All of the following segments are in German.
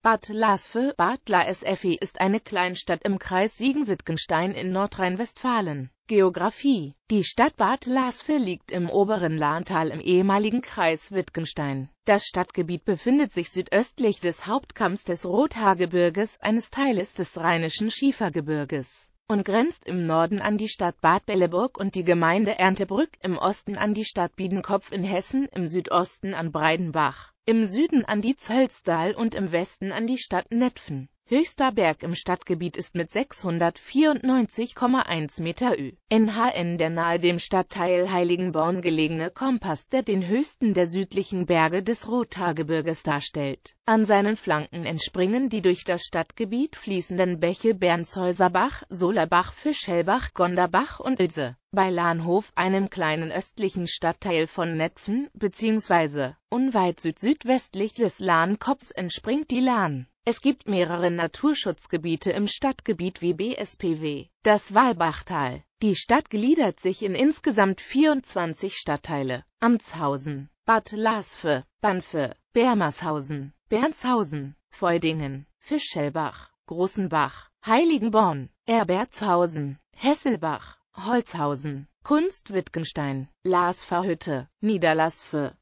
Bad Lasve, Bad Lasfe ist eine Kleinstadt im Kreis Siegen-Wittgenstein in Nordrhein-Westfalen. Geografie Die Stadt Bad Lasve liegt im oberen Lahntal im ehemaligen Kreis Wittgenstein. Das Stadtgebiet befindet sich südöstlich des Hauptkamms des Rothaargebirges, eines Teiles des Rheinischen Schiefergebirges und grenzt im Norden an die Stadt Bad Belleburg und die Gemeinde Erntebrück, im Osten an die Stadt Biedenkopf in Hessen, im Südosten an Breidenbach, im Süden an die Zölstal und im Westen an die Stadt Netphen Höchster Berg im Stadtgebiet ist mit 694,1 Meter Ü. NHN der nahe dem Stadtteil Heiligenborn gelegene Kompass, der den höchsten der südlichen Berge des Rothaargebirges darstellt. An seinen Flanken entspringen die durch das Stadtgebiet fließenden Bäche Bernshäuserbach, Solerbach, Fischelbach, Gonderbach und Ilse. Bei Lahnhof, einem kleinen östlichen Stadtteil von Netphen, bzw. unweit südsüdwestlich des Lahnkopfs entspringt die Lahn. Es gibt mehrere Naturschutzgebiete im Stadtgebiet wie BSPW. Das Walbachtal. Die Stadt gliedert sich in insgesamt 24 Stadtteile. Amtshausen, Bad Lasve, Banfe, Bermershausen, Bernshausen, Feudingen, Fischelbach, Großenbach, Heiligenborn, Erbertshausen, Hesselbach, Holzhausen, Kunstwittgenstein, Wittgenstein, Lasverhütte,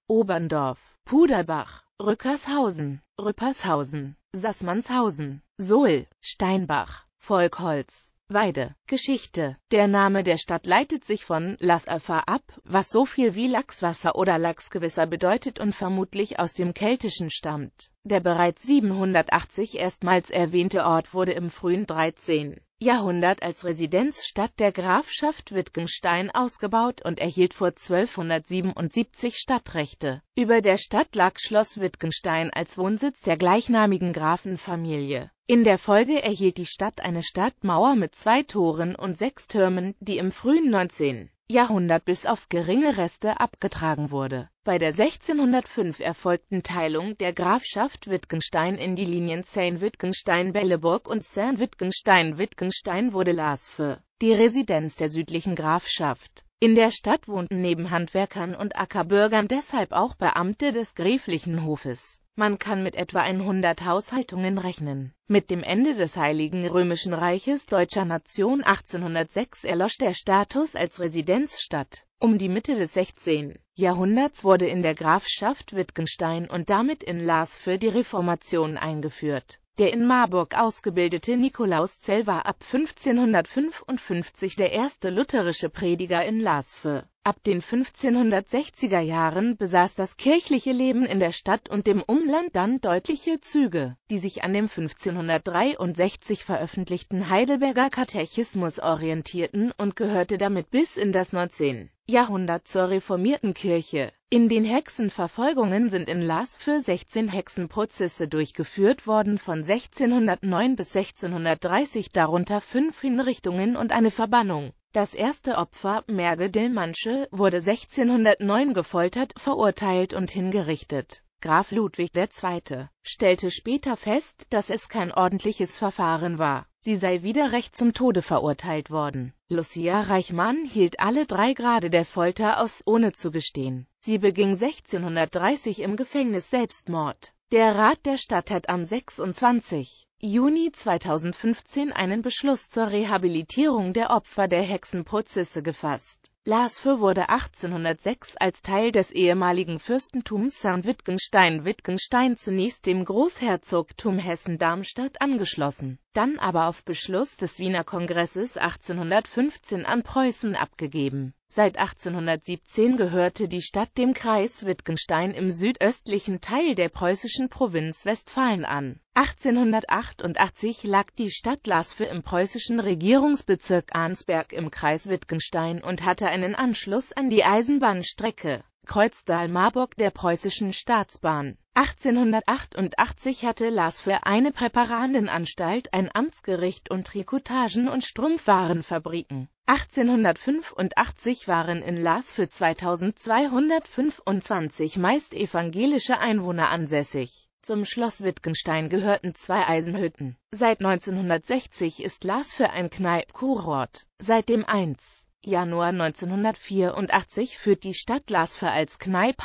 Oberndorf, Puderbach, Rückershausen, Rüppershausen, Sassmannshausen, Sohl, Steinbach, Volkholz Weide. Geschichte. Der Name der Stadt leitet sich von Las Alfa ab, was so viel wie Lachswasser oder Lachsgewisser bedeutet und vermutlich aus dem Keltischen stammt. Der bereits 780 erstmals erwähnte Ort wurde im frühen 13. Jahrhundert als Residenzstadt der Grafschaft Wittgenstein ausgebaut und erhielt vor 1277 Stadtrechte. Über der Stadt lag Schloss Wittgenstein als Wohnsitz der gleichnamigen Grafenfamilie in der Folge erhielt die Stadt eine Stadtmauer mit zwei Toren und sechs Türmen, die im frühen 19. Jahrhundert bis auf geringe Reste abgetragen wurde. Bei der 1605 erfolgten Teilung der Grafschaft Wittgenstein in die Linien saint wittgenstein belleburg und Saint-Wittgenstein-Wittgenstein wurde Lars für die Residenz der südlichen Grafschaft. In der Stadt wohnten neben Handwerkern und Ackerbürgern deshalb auch Beamte des gräflichen Hofes. Man kann mit etwa 100 Haushaltungen rechnen. Mit dem Ende des Heiligen Römischen Reiches deutscher Nation 1806 erlosch der Status als Residenzstadt. Um die Mitte des 16. Jahrhunderts wurde in der Grafschaft Wittgenstein und damit in Lars für die Reformation eingeführt der in Marburg ausgebildete Nikolaus Zell war ab 1555 der erste lutherische Prediger in Lasve. Ab den 1560er Jahren besaß das kirchliche Leben in der Stadt und dem Umland dann deutliche Züge, die sich an dem 1563 veröffentlichten Heidelberger Katechismus orientierten und gehörte damit bis in das 19. Jahrhundert zur reformierten Kirche. In den Hexenverfolgungen sind in Las für 16 Hexenprozesse durchgeführt worden von 1609 bis 1630, darunter fünf Hinrichtungen und eine Verbannung. Das erste Opfer, Merge Dillmannsche, wurde 1609 gefoltert, verurteilt und hingerichtet. Graf Ludwig II., stellte später fest, dass es kein ordentliches Verfahren war. Sie sei wieder recht zum Tode verurteilt worden. Lucia Reichmann hielt alle drei Grade der Folter aus, ohne zu gestehen. Sie beging 1630 im Gefängnis Selbstmord. Der Rat der Stadt hat am 26. Juni 2015 einen Beschluss zur Rehabilitierung der Opfer der Hexenprozesse gefasst. Laasfür wurde 1806 als Teil des ehemaligen Fürstentums Sayn-Wittgenstein-Wittgenstein zunächst dem Großherzogtum Hessen-Darmstadt angeschlossen, dann aber auf Beschluss des Wiener Kongresses 1815 an Preußen abgegeben Seit 1817 gehörte die Stadt dem Kreis Wittgenstein im südöstlichen Teil der preußischen Provinz Westfalen an. 1888 lag die Stadt Lasfe im preußischen Regierungsbezirk Arnsberg im Kreis Wittgenstein und hatte einen Anschluss an die Eisenbahnstrecke kreuzdahl marburg der preußischen Staatsbahn 1888 hatte Lars für eine Präparandenanstalt, ein Amtsgericht und Trikotagen- und Strumpfwarenfabriken. 1885 waren in Lars für 2225 meist evangelische Einwohner ansässig. Zum Schloss Wittgenstein gehörten zwei Eisenhütten. Seit 1960 ist Lars für ein Kneipp-Kurort. Seitdem 1. Januar 1984 führt die Stadt Lasve als Kneipp,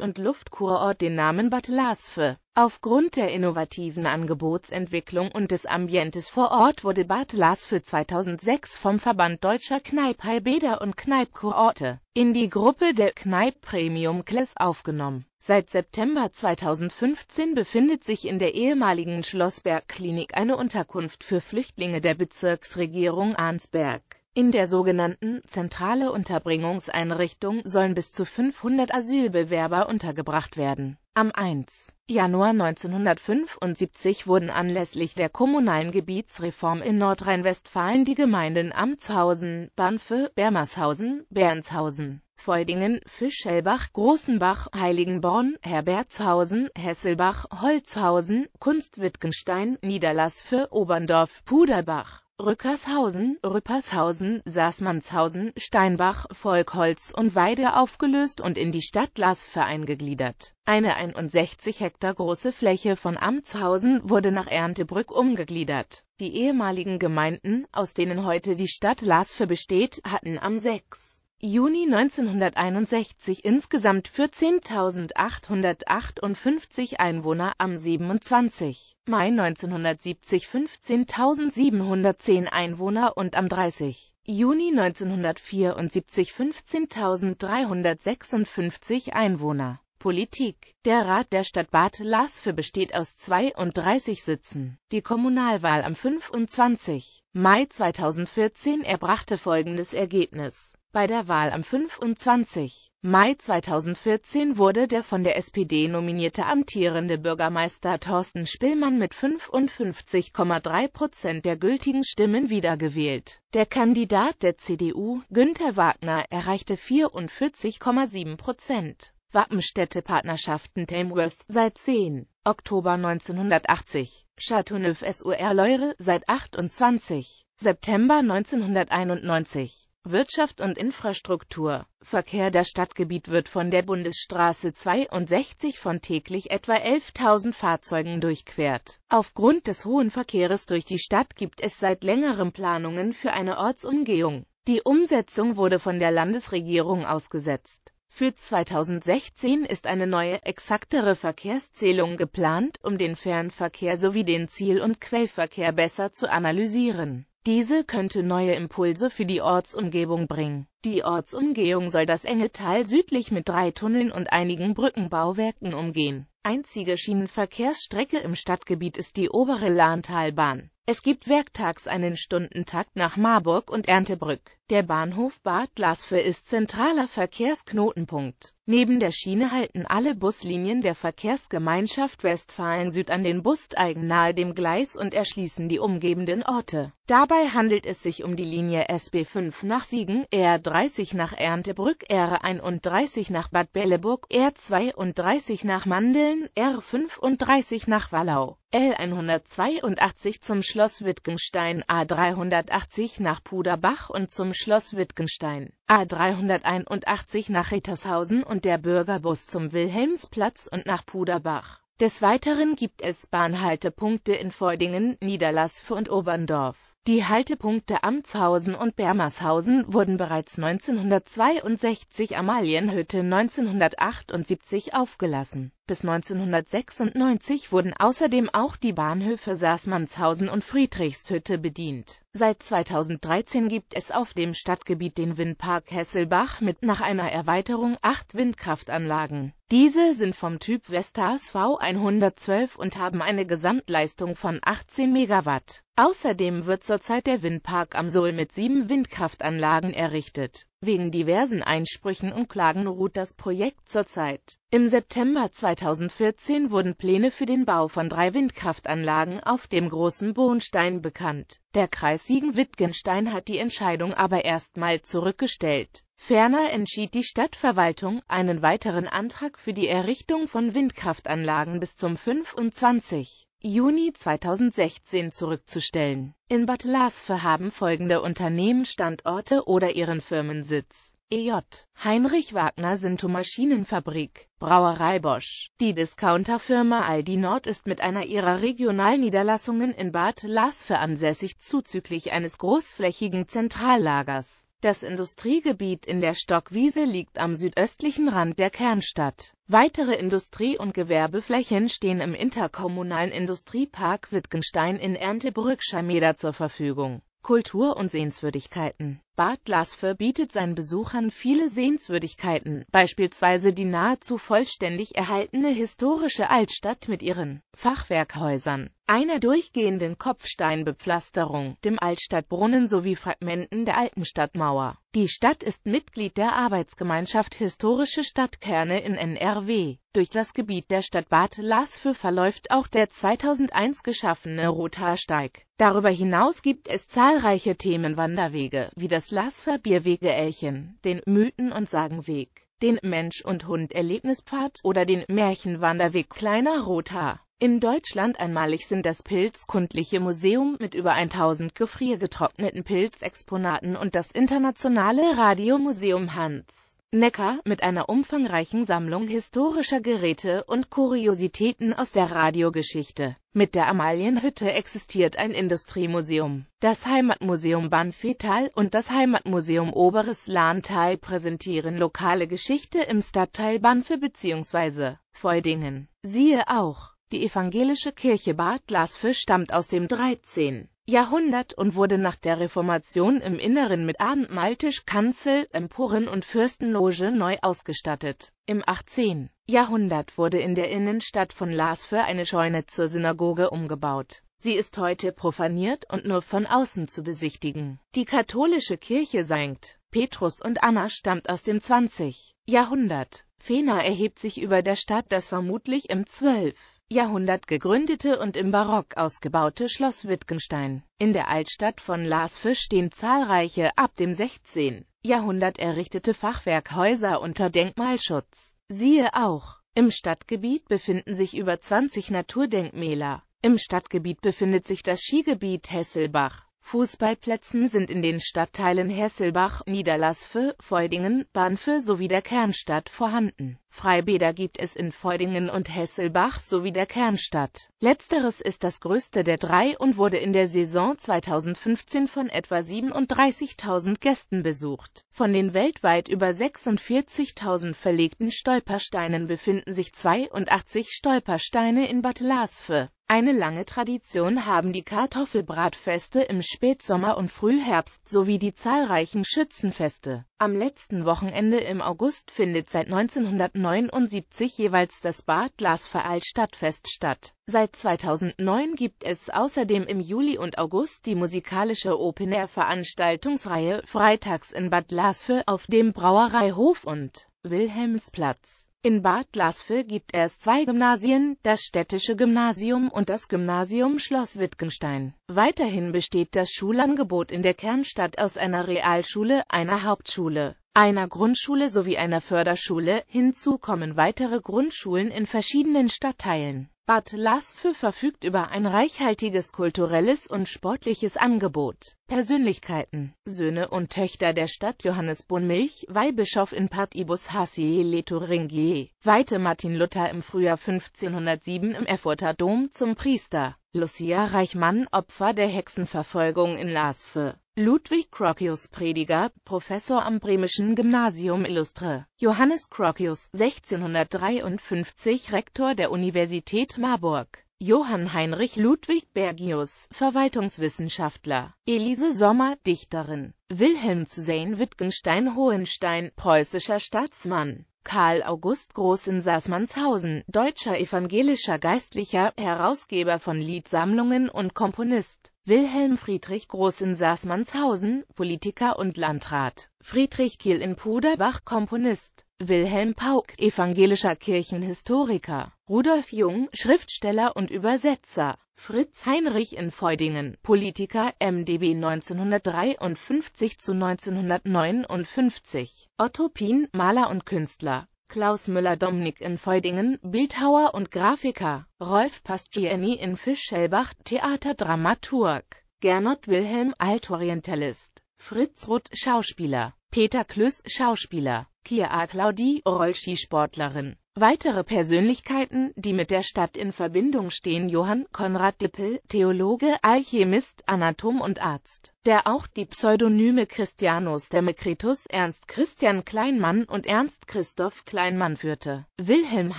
und Luftkurort den Namen Bad Lasve. Aufgrund der innovativen Angebotsentwicklung und des Ambientes vor Ort wurde Bad Lasve 2006 vom Verband Deutscher Kneipheilbäder und Kneipkurorte in die Gruppe der Kneipp Premium Class aufgenommen. Seit September 2015 befindet sich in der ehemaligen Schlossbergklinik eine Unterkunft für Flüchtlinge der Bezirksregierung Arnsberg. In der sogenannten zentrale Unterbringungseinrichtung sollen bis zu 500 Asylbewerber untergebracht werden. Am 1. Januar 1975 wurden anlässlich der kommunalen Gebietsreform in Nordrhein-Westfalen die Gemeinden Amtshausen, Banfe, Bermershausen, Bernshausen, Feudingen, Fischelbach, Großenbach, Heiligenborn, Herbertshausen, Hesselbach, Holzhausen, Kunstwittgenstein, Niederlass für Oberndorf, Puderbach Rückershausen, Rüppershausen, Saßmannshausen, Steinbach, Volkholz und Weide aufgelöst und in die Stadt Laßverein gegliedert. Eine 61 Hektar große Fläche von Amtshausen wurde nach Erntebrück umgegliedert. Die ehemaligen Gemeinden, aus denen heute die Stadt Lasfe besteht, hatten am 6. Juni 1961 insgesamt 14.858 Einwohner, am 27. Mai 1970 15.710 Einwohner und am 30. Juni 1974 15.356 Einwohner. Politik Der Rat der Stadt Bad Lasve besteht aus 32 Sitzen. Die Kommunalwahl am 25. Mai 2014 erbrachte folgendes Ergebnis bei der Wahl am 25. Mai 2014 wurde der von der SPD nominierte amtierende Bürgermeister Thorsten Spillmann mit 55,3 Prozent der gültigen Stimmen wiedergewählt. Der Kandidat der CDU, Günther Wagner, erreichte 44,7 Prozent. Wappenstädte-Partnerschaften Tamworth seit 10. Oktober 1980, Chateauneuf-sur-Leure seit 28. September 1991, Wirtschaft und Infrastruktur. Verkehr Das Stadtgebiet wird von der Bundesstraße 62 von täglich etwa 11.000 Fahrzeugen durchquert. Aufgrund des hohen Verkehrs durch die Stadt gibt es seit längerem Planungen für eine Ortsumgehung. Die Umsetzung wurde von der Landesregierung ausgesetzt. Für 2016 ist eine neue, exaktere Verkehrszählung geplant, um den Fernverkehr sowie den Ziel- und Quellverkehr besser zu analysieren diese könnte neue Impulse für die Ortsumgebung bringen. Die Ortsumgehung soll das enge Tal südlich mit drei Tunneln und einigen Brückenbauwerken umgehen. Einzige Schienenverkehrsstrecke im Stadtgebiet ist die obere Lahntalbahn. Es gibt werktags einen Stundentakt nach Marburg und Erntebrück. Der Bahnhof Bad Glasfür ist zentraler Verkehrsknotenpunkt. Neben der Schiene halten alle Buslinien der Verkehrsgemeinschaft Westfalen-Süd an den Busteigen nahe dem Gleis und erschließen die umgebenden Orte. Dabei handelt es sich um die Linie SB5 nach Siegen, R30 nach Erntebrück, R31 nach Bad Belleburg, R32 nach Mandeln, R35 nach Wallau. L182 zum Schloss Wittgenstein, A380 nach Puderbach und zum Schloss Wittgenstein, A381 nach Rittershausen und der Bürgerbus zum Wilhelmsplatz und nach Puderbach. Des Weiteren gibt es Bahnhaltepunkte in Feudingen, Niederlaßfe und Oberndorf. Die Haltepunkte Amtshausen und Bermershausen wurden bereits 1962 Amalienhütte 1978 aufgelassen bis 1996 wurden außerdem auch die Bahnhöfe Saßmannshausen und Friedrichshütte bedient. Seit 2013 gibt es auf dem Stadtgebiet den Windpark Hesselbach mit nach einer Erweiterung acht Windkraftanlagen. Diese sind vom Typ Vestas V112 und haben eine Gesamtleistung von 18 Megawatt. Außerdem wird zurzeit der Windpark am Suhl mit sieben Windkraftanlagen errichtet Wegen diversen Einsprüchen und Klagen ruht das Projekt zurzeit. Im September 2014 wurden Pläne für den Bau von drei Windkraftanlagen auf dem Großen Bohnstein bekannt. Der Kreis Siegen-Wittgenstein hat die Entscheidung aber erstmal zurückgestellt. Ferner entschied die Stadtverwaltung, einen weiteren Antrag für die Errichtung von Windkraftanlagen bis zum 25. Juni 2016 zurückzustellen. In Bad Lasve haben folgende Unternehmen Standorte oder ihren Firmensitz. EJ, Heinrich Wagner Sinto Maschinenfabrik, Brauerei Bosch. Die Discounterfirma Aldi Nord ist mit einer ihrer Regionalniederlassungen in Bad Lasve ansässig zuzüglich eines großflächigen Zentrallagers. Das Industriegebiet in der Stockwiese liegt am südöstlichen Rand der Kernstadt. Weitere Industrie- und Gewerbeflächen stehen im interkommunalen Industriepark Wittgenstein in Erntebrück-Schameder zur Verfügung. Kultur und Sehenswürdigkeiten Bad Bartlas bietet seinen Besuchern viele Sehenswürdigkeiten, beispielsweise die nahezu vollständig erhaltene historische Altstadt mit ihren Fachwerkhäusern, einer durchgehenden Kopfsteinbepflasterung, dem Altstadtbrunnen sowie Fragmenten der Alpenstadtmauer. Die Stadt ist Mitglied der Arbeitsgemeinschaft Historische Stadtkerne in NRW. Durch das Gebiet der Stadt Bad Lasfe verläuft auch der 2001 geschaffene Rothaarsteig. Darüber hinaus gibt es zahlreiche Themenwanderwege, wie das das Las Verbierwege Elchen, den Mythen- und Sagenweg, den Mensch- und Hund-Erlebnispfad oder den Märchenwanderweg Kleiner Rothaar. In Deutschland einmalig sind das Pilzkundliche Museum mit über 1000 gefriergetrockneten Pilzexponaten und das internationale Radiomuseum Hans. Neckar mit einer umfangreichen Sammlung historischer Geräte und Kuriositäten aus der Radiogeschichte. Mit der Amalienhütte existiert ein Industriemuseum. Das Heimatmuseum Banfetal und das Heimatmuseum Oberes Lahntal präsentieren lokale Geschichte im Stadtteil Banfe bzw. Feudingen. Siehe auch, die evangelische Kirche Bad Glasfisch stammt aus dem 13. Jahrhundert und wurde nach der Reformation im Inneren mit Abendmaltisch, Kanzel, Emporen und Fürstenloge neu ausgestattet. Im 18. Jahrhundert wurde in der Innenstadt von Lars für eine Scheune zur Synagoge umgebaut. Sie ist heute profaniert und nur von außen zu besichtigen. Die katholische Kirche Sankt Petrus und Anna stammt aus dem 20. Jahrhundert. Fena erhebt sich über der Stadt, das vermutlich im 12. Jahrhundert gegründete und im Barock ausgebaute Schloss Wittgenstein. In der Altstadt von Laasfisch stehen zahlreiche ab dem 16. Jahrhundert errichtete Fachwerkhäuser unter Denkmalschutz. Siehe auch. Im Stadtgebiet befinden sich über 20 Naturdenkmäler. Im Stadtgebiet befindet sich das Skigebiet Hesselbach. Fußballplätzen sind in den Stadtteilen Hesselbach, Niederlaßve, Feudingen, Banfe sowie der Kernstadt vorhanden. Freibäder gibt es in Feudingen und Hesselbach sowie der Kernstadt. Letzteres ist das größte der drei und wurde in der Saison 2015 von etwa 37.000 Gästen besucht. Von den weltweit über 46.000 verlegten Stolpersteinen befinden sich 82 Stolpersteine in Bad Lasve. Eine lange Tradition haben die Kartoffelbratfeste im Spätsommer und Frühherbst sowie die zahlreichen Schützenfeste. Am letzten Wochenende im August findet seit 1979 jeweils das Bad Glasvereil Stadtfest statt. Seit 2009 gibt es außerdem im Juli und August die musikalische Open-Air-Veranstaltungsreihe Freitags in Bad Glasve auf dem Brauereihof und Wilhelmsplatz. In Bad Glasve gibt es zwei Gymnasien, das städtische Gymnasium und das Gymnasium Schloss Wittgenstein. Weiterhin besteht das Schulangebot in der Kernstadt aus einer Realschule, einer Hauptschule, einer Grundschule sowie einer Förderschule, hinzu kommen weitere Grundschulen in verschiedenen Stadtteilen. Bad Laßpfe verfügt über ein reichhaltiges kulturelles und sportliches Angebot. Persönlichkeiten Söhne und Töchter der Stadt Johannes Bonmilch, Weihbischof in Partibus Hassier Thuringier, weite Martin Luther im Frühjahr 1507 im Erfurter Dom zum Priester. Lucia Reichmann, Opfer der Hexenverfolgung in Laßpfe, Ludwig Crockius Prediger, Professor am Bremischen Gymnasium Illustre. Johannes Crockius, 1653 Rektor der Universität Marburg. Johann Heinrich Ludwig Bergius, Verwaltungswissenschaftler. Elise Sommer, Dichterin. Wilhelm Zusein Wittgenstein-Hohenstein, preußischer Staatsmann. Karl August Groß in Saßmannshausen, deutscher evangelischer Geistlicher, Herausgeber von Liedsammlungen und Komponist. Wilhelm Friedrich Groß in Saßmannshausen, Politiker und Landrat, Friedrich Kiel in Puderbach, Komponist, Wilhelm Pauk, evangelischer Kirchenhistoriker, Rudolf Jung, Schriftsteller und Übersetzer, Fritz Heinrich in Feudingen, Politiker MdB 1953 zu 1959, Otto Pien, Maler und Künstler, Klaus müller Dominik in Feudingen, Bildhauer und Grafiker, Rolf Pastiani in Fischelbach, Theaterdramaturg, Gernot Wilhelm Altorientalist, Fritz Ruth Schauspieler, Peter Klüss Schauspieler, Kia A. Claudi Rollskisportlerin, Weitere Persönlichkeiten, die mit der Stadt in Verbindung stehen Johann Konrad Dippel, Theologe, Alchemist, Anatom und Arzt, der auch die Pseudonyme Christianus Demokritus, Ernst Christian Kleinmann und Ernst Christoph Kleinmann führte. Wilhelm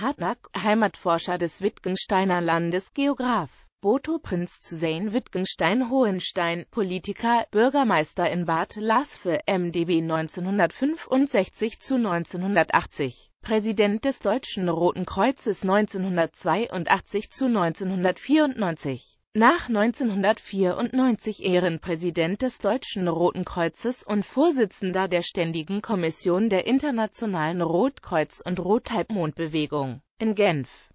Hartnack, Heimatforscher des Wittgensteiner Landes, Geograf. Boto Prinz zu Sein Wittgenstein-Hohenstein, Politiker, Bürgermeister in Bad Lasve, MdB 1965 zu 1980, Präsident des Deutschen Roten Kreuzes 1982 zu 1994. Nach 1994 Ehrenpräsident des Deutschen Roten Kreuzes und Vorsitzender der Ständigen Kommission der Internationalen Rotkreuz- und Rothalbmondbewegung in Genf.